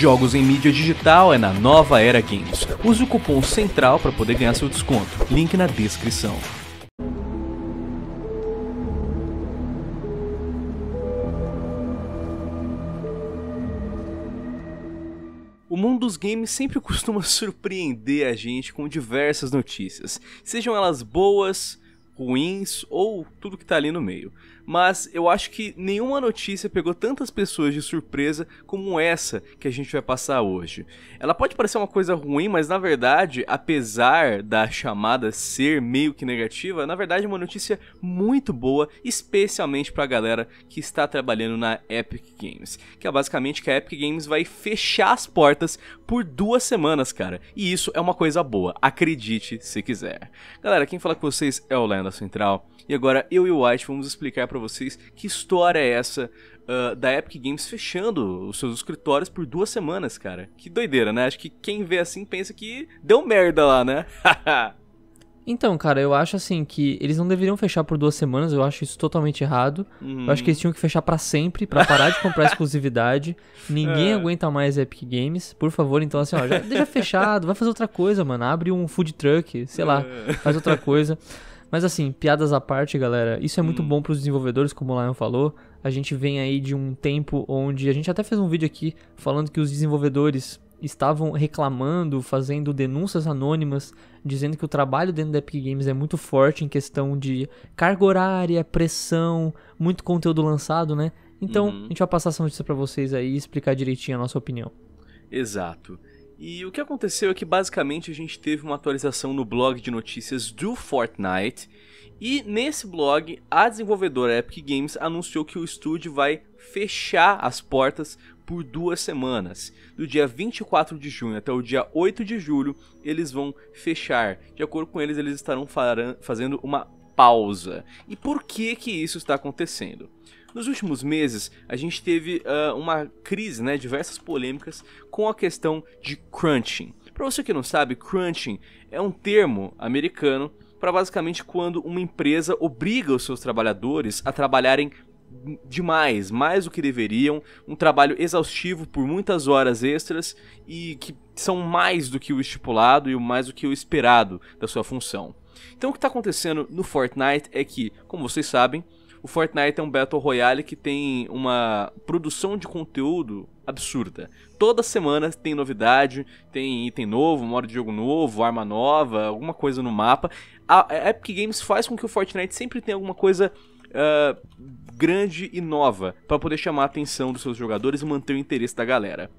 Jogos em mídia digital é na Nova Era Games. Use o cupom CENTRAL para poder ganhar seu desconto. Link na descrição. O mundo dos games sempre costuma surpreender a gente com diversas notícias, sejam elas boas, ruins ou tudo que está ali no meio mas eu acho que nenhuma notícia pegou tantas pessoas de surpresa como essa que a gente vai passar hoje. Ela pode parecer uma coisa ruim, mas na verdade, apesar da chamada ser meio que negativa, na verdade é uma notícia muito boa, especialmente para a galera que está trabalhando na Epic Games, que é basicamente que a Epic Games vai fechar as portas por duas semanas, cara. E isso é uma coisa boa, acredite se quiser. Galera, quem fala com vocês é o Lenda Central, e agora eu e o White vamos explicar para para vocês que história é essa uh, da Epic Games fechando os seus escritórios por duas semanas, cara. Que doideira, né? Acho que quem vê assim pensa que deu merda lá, né? Então, cara, eu acho assim que eles não deveriam fechar por duas semanas, eu acho isso totalmente errado. Uhum. Eu acho que uhum. eles tinham que fechar para sempre, para parar de comprar exclusividade. Ninguém é. aguenta mais Epic Games. Por favor, então assim, ó, já deixa fechado, vai fazer outra coisa, mano. Abre um food truck, sei lá, é. faz outra coisa. Mas assim, piadas à parte, galera, isso é muito hum. bom para os desenvolvedores, como o Lion falou. A gente vem aí de um tempo onde a gente até fez um vídeo aqui falando que os desenvolvedores estavam reclamando, fazendo denúncias anônimas, dizendo que o trabalho dentro da Epic Games é muito forte em questão de carga horária, pressão, muito conteúdo lançado, né? Então, uhum. a gente vai passar essa notícia para vocês aí e explicar direitinho a nossa opinião. Exato. E o que aconteceu é que basicamente a gente teve uma atualização no blog de notícias do Fortnite. E nesse blog, a desenvolvedora Epic Games anunciou que o estúdio vai fechar as portas por duas semanas. Do dia 24 de junho até o dia 8 de julho, eles vão fechar. De acordo com eles, eles estarão fazendo uma pausa. E por que que isso está acontecendo? Nos últimos meses, a gente teve uh, uma crise, né, diversas polêmicas com a questão de crunching. Para você que não sabe, crunching é um termo americano para basicamente quando uma empresa obriga os seus trabalhadores a trabalharem demais, mais do que deveriam, um trabalho exaustivo por muitas horas extras e que são mais do que o estipulado e mais do que o esperado da sua função. Então o que está acontecendo no Fortnite é que, como vocês sabem, o Fortnite é um Battle Royale que tem uma produção de conteúdo absurda. Toda semana tem novidade, tem item novo, modo de jogo novo, arma nova, alguma coisa no mapa. A Epic Games faz com que o Fortnite sempre tenha alguma coisa uh, grande e nova para poder chamar a atenção dos seus jogadores e manter o interesse da galera.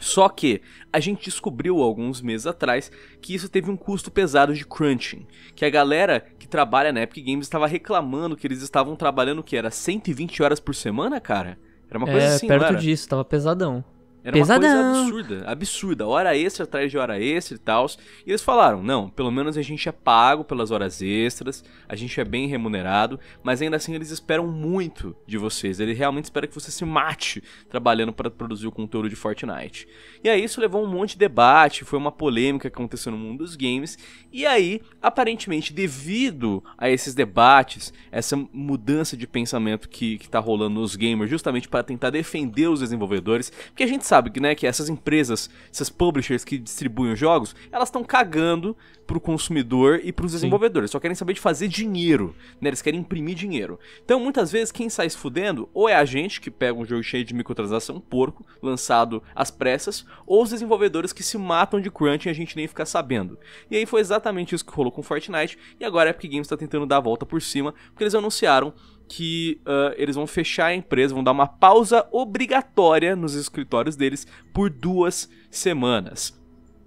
Só que a gente descobriu alguns meses atrás que isso teve um custo pesado de crunching, que a galera que trabalha na Epic Games estava reclamando que eles estavam trabalhando o que era 120 horas por semana, cara. Era uma coisa é, assim, perto disso, tava pesadão. Era Pesadão. uma coisa absurda, absurda. Hora extra atrás de hora extra e tal. E eles falaram: não, pelo menos a gente é pago pelas horas extras, a gente é bem remunerado, mas ainda assim eles esperam muito de vocês. Ele realmente espera que você se mate trabalhando para produzir o conteúdo de Fortnite. E aí isso levou um monte de debate, foi uma polêmica que aconteceu no mundo dos games. E aí, aparentemente, devido a esses debates, essa mudança de pensamento que, que tá rolando nos gamers, justamente para tentar defender os desenvolvedores, porque a gente sabe né, que essas empresas, essas publishers que distribuem os jogos, elas estão cagando pro consumidor e pros desenvolvedores. Sim. Só querem saber de fazer dinheiro, né? Eles querem imprimir dinheiro. Então, muitas vezes, quem sai se fudendo ou é a gente que pega um jogo cheio de microtransação, um porco, lançado às pressas, ou os desenvolvedores que se matam de crunch e a gente nem fica sabendo. E aí foi exatamente isso que rolou com Fortnite, e agora a Epic Games tá tentando dar a volta por cima, porque eles anunciaram que uh, eles vão fechar a empresa, vão dar uma pausa obrigatória nos escritórios deles por duas semanas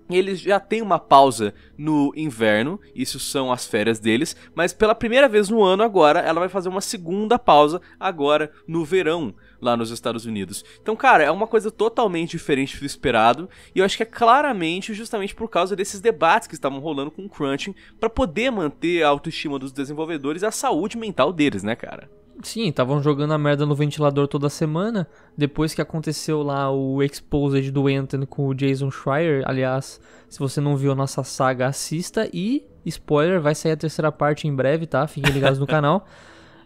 eles já têm uma pausa no inverno, isso são as férias deles, mas pela primeira vez no ano agora, ela vai fazer uma segunda pausa agora no verão lá nos Estados Unidos. Então, cara, é uma coisa totalmente diferente do esperado, e eu acho que é claramente justamente por causa desses debates que estavam rolando com o crunching para poder manter a autoestima dos desenvolvedores e a saúde mental deles, né, cara? Sim, estavam jogando a merda no ventilador toda semana. Depois que aconteceu lá o Exposed do Anthony com o Jason Schreier. Aliás, se você não viu a nossa saga, assista. E, spoiler, vai sair a terceira parte em breve, tá? Fiquem ligados no canal.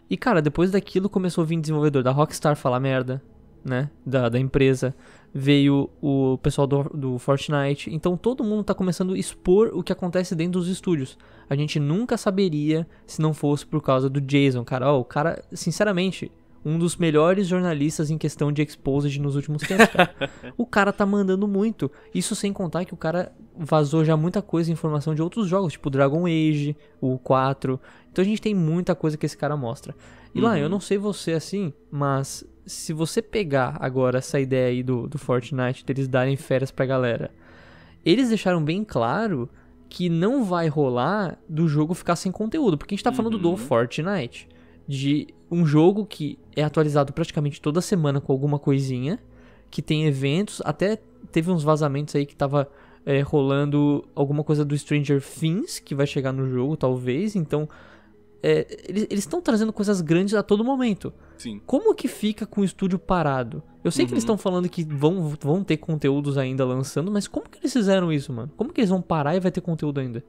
E, cara, depois daquilo começou a vir desenvolvedor da Rockstar falar merda né, da, da empresa, veio o pessoal do, do Fortnite. Então todo mundo está começando a expor o que acontece dentro dos estúdios. A gente nunca saberia se não fosse por causa do Jason, cara. Oh, o cara, sinceramente, um dos melhores jornalistas em questão de exposed nos últimos tempos, cara. o cara tá mandando muito. Isso sem contar que o cara vazou já muita coisa, informação de outros jogos, tipo Dragon Age, o 4. Então a gente tem muita coisa que esse cara mostra. E uhum. lá, eu uhum. não sei você assim, mas se você pegar agora essa ideia aí do, do Fortnite, deles darem férias pra galera, eles deixaram bem claro que não vai rolar do jogo ficar sem conteúdo, porque a gente tá falando uhum. do Fortnite, de um jogo que é atualizado praticamente toda semana com alguma coisinha, que tem eventos, até teve uns vazamentos aí que tava é, rolando alguma coisa do Stranger Things que vai chegar no jogo, talvez, então é, eles estão trazendo coisas grandes a todo momento. Sim. Como que fica com o estúdio parado? Eu sei uhum. que eles estão uhum. falando que vão, vão ter conteúdos ainda lançando, mas como que eles fizeram isso, mano? Como que eles vão parar e vai ter conteúdo ainda?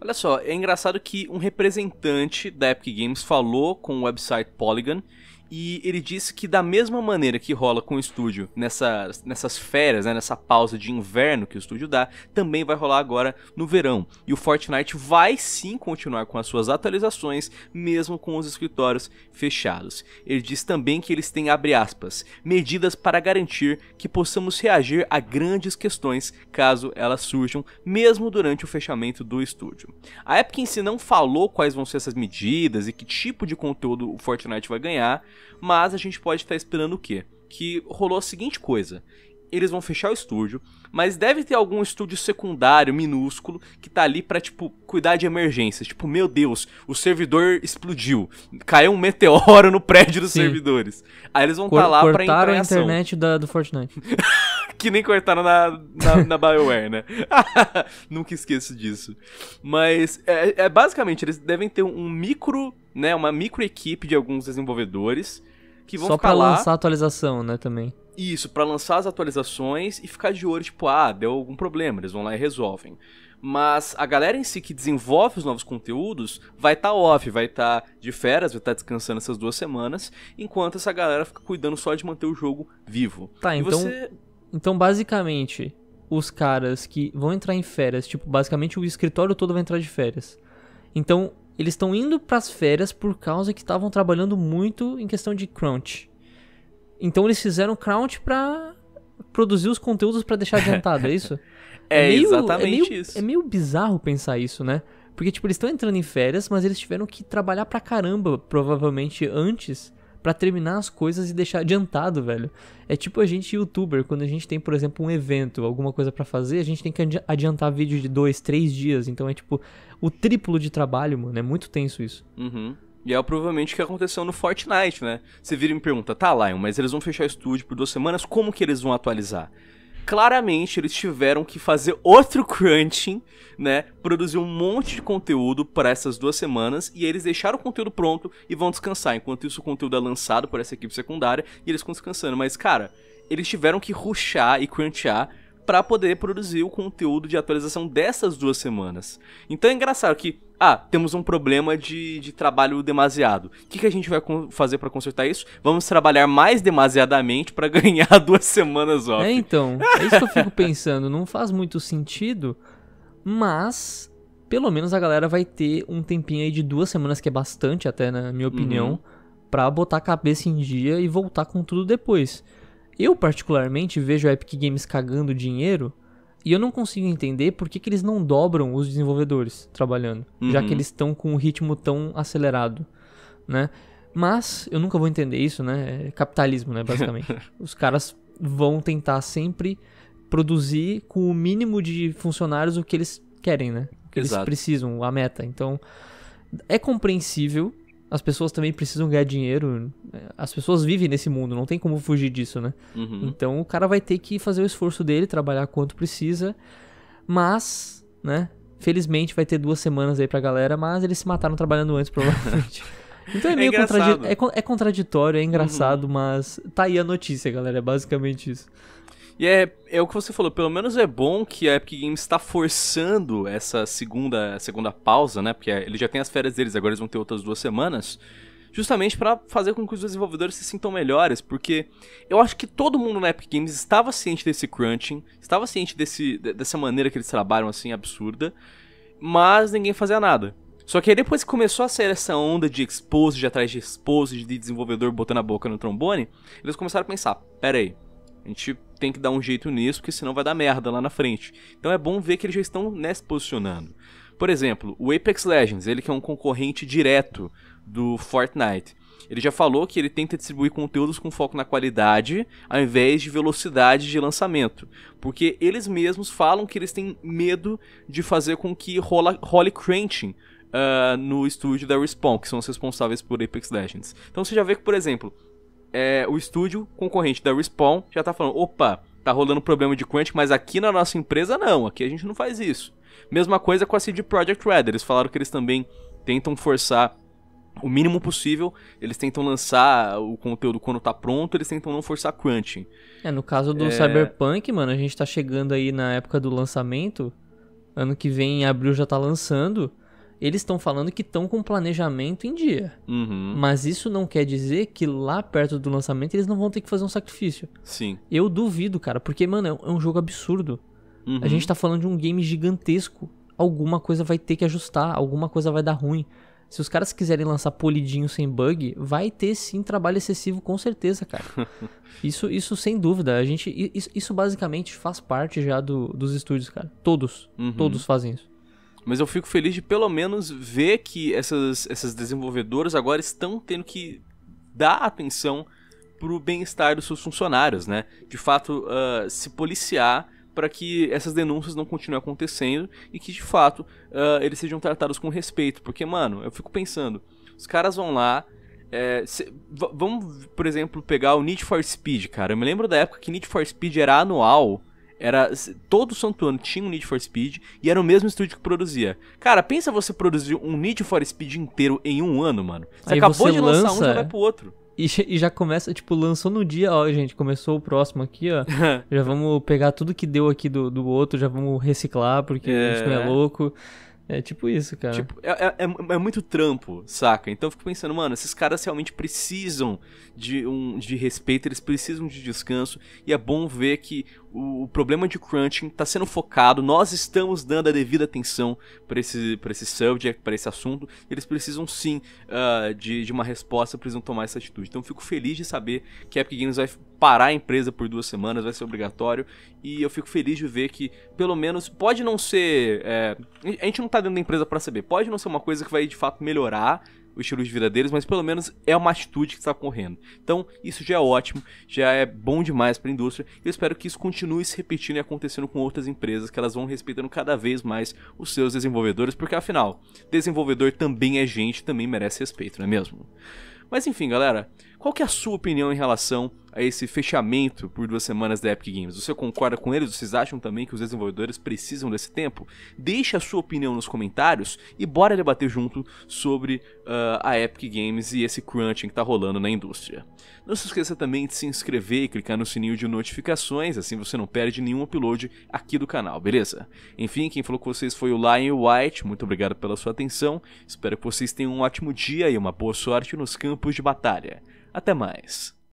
Olha só, é engraçado que um representante da Epic Games falou com o website Polygon e ele disse que da mesma maneira que rola com o estúdio nessas, nessas férias, né, nessa pausa de inverno que o estúdio dá, também vai rolar agora no verão. E o Fortnite vai sim continuar com as suas atualizações, mesmo com os escritórios fechados. Ele diz também que eles têm, abre aspas, medidas para garantir que possamos reagir a grandes questões caso elas surjam, mesmo durante o fechamento do estúdio. A Epic em si não falou quais vão ser essas medidas e que tipo de conteúdo o Fortnite vai ganhar, mas a gente pode estar esperando o quê? Que rolou a seguinte coisa. Eles vão fechar o estúdio, mas deve ter algum estúdio secundário, minúsculo, que tá ali pra, tipo, cuidar de emergências. Tipo, meu Deus, o servidor explodiu. Caiu um meteoro no prédio dos Sim. servidores. Aí eles vão estar tá lá para pra entrar. Cortaram a internet da, do Fortnite. que nem cortaram na, na, na Bioware, né? Nunca esqueço disso. Mas, é, é, basicamente, eles devem ter um micro, né? Uma micro equipe de alguns desenvolvedores que vão Só ficar pra lá... lançar a atualização, né, também. Isso, para lançar as atualizações e ficar de olho, tipo, ah, deu algum problema, eles vão lá e resolvem. Mas a galera em si que desenvolve os novos conteúdos vai estar tá off, vai estar tá de férias, vai estar tá descansando essas duas semanas, enquanto essa galera fica cuidando só de manter o jogo vivo. Tá, e então você... Então, basicamente, os caras que vão entrar em férias, tipo, basicamente o escritório todo vai entrar de férias. Então, eles estão indo para as férias por causa que estavam trabalhando muito em questão de crunch. Então eles fizeram crunch para produzir os conteúdos para deixar adiantado, é isso? é, é meio, exatamente é meio, isso. É meio bizarro pensar isso, né? Porque tipo, eles estão entrando em férias, mas eles tiveram que trabalhar pra caramba, provavelmente antes para terminar as coisas e deixar adiantado, velho. É tipo a gente youtuber, quando a gente tem, por exemplo, um evento, alguma coisa para fazer, a gente tem que adiantar vídeo de dois, três dias. Então é tipo o triplo de trabalho, mano. É muito tenso isso. Uhum. E é provavelmente o que aconteceu no Fortnite, né? Você vira e me pergunta, tá, Lion, mas eles vão fechar o estúdio por duas semanas, como que eles vão atualizar? claramente eles tiveram que fazer outro crunching, né? Produzir um monte de conteúdo para essas duas semanas e eles deixaram o conteúdo pronto e vão descansar. Enquanto isso, o conteúdo é lançado por essa equipe secundária e eles estão descansando. Mas, cara, eles tiveram que ruxar e crunchar para poder produzir o conteúdo de atualização dessas duas semanas. Então é engraçado que ah, temos um problema de, de trabalho demasiado. O que, que a gente vai fazer para consertar isso? Vamos trabalhar mais demasiadamente para ganhar duas semanas off. É, então. É isso que eu fico pensando. Não faz muito sentido, mas pelo menos a galera vai ter um tempinho aí de duas semanas, que é bastante até, na minha opinião, uhum. pra botar a cabeça em dia e voltar com tudo depois. Eu, particularmente, vejo a Epic Games cagando dinheiro e eu não consigo entender por que, que eles não dobram os desenvolvedores trabalhando, uhum. já que uhum. eles estão com um ritmo tão acelerado, né? Mas eu nunca vou entender isso, né? É capitalismo, né, basicamente. os caras vão tentar sempre produzir com o mínimo de funcionários o que eles querem, né? O que Exato. eles precisam, a meta. Então, é compreensível as pessoas também precisam ganhar dinheiro. É, as pessoas vivem nesse mundo, não tem como fugir disso, né? Uhum. Então o cara vai ter que fazer o esforço dele, trabalhar quanto precisa. Mas, né? Felizmente vai ter duas semanas aí pra galera, mas eles se mataram trabalhando antes, provavelmente. Então é, é meio é é, é, contraditório, é engraçado, uhum. mas tá aí a notícia, galera. É basicamente isso. E é, é o que você falou, pelo menos é bom que a Epic Games está forçando essa segunda, segunda pausa, né? Porque eles já têm as férias deles, agora eles vão ter outras duas semanas. Justamente para fazer com que os desenvolvedores se sintam melhores, porque eu acho que todo mundo na Epic Games estava ciente desse crunching, estava ciente desse, dessa maneira que eles trabalham assim absurda, mas ninguém fazia nada. Só que aí depois que começou a sair essa onda de expose de atrás de expose, de desenvolvedor botando a boca no trombone, eles começaram a pensar: pera aí, a gente tem que dar um jeito nisso, porque senão vai dar merda lá na frente. Então é bom ver que eles já estão né, se posicionando. Por exemplo, o Apex Legends, ele que é um concorrente direto do Fortnite. Ele já falou que ele tenta distribuir conteúdos com foco na qualidade, ao invés de velocidade de lançamento. Porque eles mesmos falam que eles têm medo de fazer com que rola, role crunching uh, no estúdio da Respawn, que são os responsáveis por Apex Legends. Então você já vê que, por exemplo, é, o estúdio concorrente da Respawn já tá falando: opa, tá rolando problema de crunch, mas aqui na nossa empresa não, aqui a gente não faz isso. Mesma coisa com a CD Projekt Red, eles falaram que eles também tentam forçar o mínimo possível, eles tentam lançar o conteúdo quando tá pronto, eles tentam não forçar crunch. É, no caso do é... Cyberpunk, mano, a gente tá chegando aí na época do lançamento, ano que vem em abril já tá lançando eles estão falando que estão com planejamento em dia. Uhum. Mas isso não quer dizer que lá perto do lançamento eles não vão ter que fazer um sacrifício. Sim. Eu duvido, cara, porque, mano, é, é um jogo absurdo. Uhum. A gente tá falando de um game gigantesco. Alguma coisa vai ter que ajustar, alguma coisa vai dar ruim. Se os caras quiserem lançar polidinho sem bug, vai ter sim trabalho excessivo com certeza, cara. isso, isso sem dúvida. A gente, isso, isso basicamente faz parte já do, dos estúdios, cara. Todos, uhum. todos fazem isso. Mas eu fico feliz de pelo menos ver que essas, essas desenvolvedoras agora estão tendo que dar atenção pro bem-estar dos seus funcionários, né? De fato, uh, se policiar para que essas denúncias não continuem acontecendo e que de fato uh, eles sejam tratados com respeito. Porque, mano, eu fico pensando, os caras vão lá. É, se, vamos, por exemplo, pegar o Need for Speed, cara. Eu me lembro da época que Need for Speed era anual era todo santo ano tinha um Need for Speed e era o mesmo estúdio que produzia. Cara, pensa você produzir um Need for Speed inteiro em um ano, mano. Você Aí acabou você de lança... lançar um, já vai pro outro. E, já começa, tipo, lançou no dia, ó, gente, começou o próximo aqui, ó. já vamos pegar tudo que deu aqui do, do outro, já vamos reciclar, porque é. a gente não é, é. louco. É tipo isso, cara. Tipo, é, é, é, é, muito trampo, saca? Então eu fico pensando, mano, esses caras realmente precisam de, um, de respeito, eles precisam de descanso. E é bom ver que o, o problema de crunching está sendo focado, nós estamos dando a devida atenção para esse, pra esse subject, para esse assunto. Eles precisam sim uh, de, de uma resposta, precisam tomar essa atitude. Então eu fico feliz de saber que a Epic Games vai parar a empresa por duas semanas, vai ser obrigatório. E eu fico feliz de ver que, pelo menos, pode não ser. É, a gente não tá dentro da empresa para saber, pode não ser uma coisa que vai de fato melhorar o estilo de vida deles, mas pelo menos é uma atitude que está correndo. Então, isso já é ótimo, já é bom demais para a indústria. Eu espero que isso continue se repetindo e acontecendo com outras empresas, que elas vão respeitando cada vez mais os seus desenvolvedores, porque afinal, desenvolvedor também é gente, também merece respeito, não é mesmo? Mas enfim, galera, qual que é a sua opinião em relação a esse fechamento por duas semanas da Epic Games? Você concorda com eles? Vocês acham também que os desenvolvedores precisam desse tempo? Deixe a sua opinião nos comentários e bora debater junto sobre uh, a Epic Games e esse crunching que está rolando na indústria. Não se esqueça também de se inscrever e clicar no sininho de notificações, assim você não perde nenhum upload aqui do canal, beleza? Enfim, quem falou com vocês foi o Lion White, muito obrigado pela sua atenção, espero que vocês tenham um ótimo dia e uma boa sorte nos campos de batalha. Até mais!